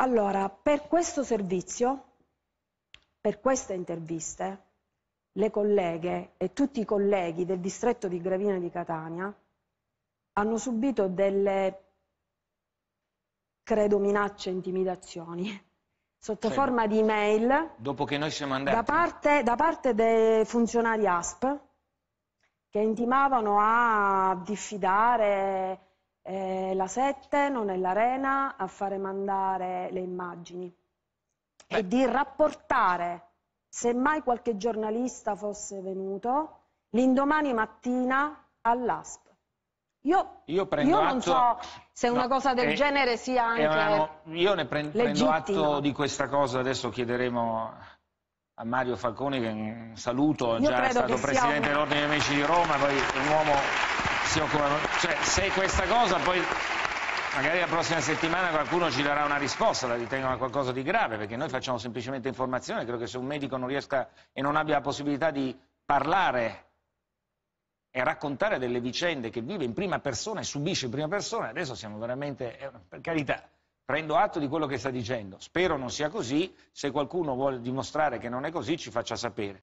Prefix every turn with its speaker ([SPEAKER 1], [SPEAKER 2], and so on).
[SPEAKER 1] Allora, per questo servizio, per queste interviste, le colleghe e tutti i colleghi del distretto di Gravina di Catania hanno subito delle, credo, minacce, e intimidazioni, sotto sì. forma di mail.
[SPEAKER 2] Dopo che noi siamo andati. Da
[SPEAKER 1] parte, da parte dei funzionari ASP, che intimavano a diffidare eh, la 7 non è l'arena a fare mandare le immagini Beh. e di rapportare, se mai qualche giornalista fosse venuto, l'indomani mattina all'ASP. Io,
[SPEAKER 3] io, io non so
[SPEAKER 1] se una cosa del è, genere sia anche una,
[SPEAKER 3] Io ne prendo, prendo atto di questa cosa, adesso chiederemo a Mario Falconi, che mm, saluto, è già stato presidente una... dell'Ordine dei Amici di Roma, poi è un uomo benissimo come... Cioè, se questa cosa poi magari la prossima settimana qualcuno ci darà una risposta, la ritengono qualcosa di grave, perché noi facciamo semplicemente informazione, credo che se un medico non riesca e non abbia la possibilità di parlare e raccontare delle vicende che vive in prima persona e subisce in prima persona, adesso siamo veramente, eh, per carità, prendo atto di quello che sta dicendo, spero non sia così, se qualcuno vuole dimostrare che non è così ci faccia sapere.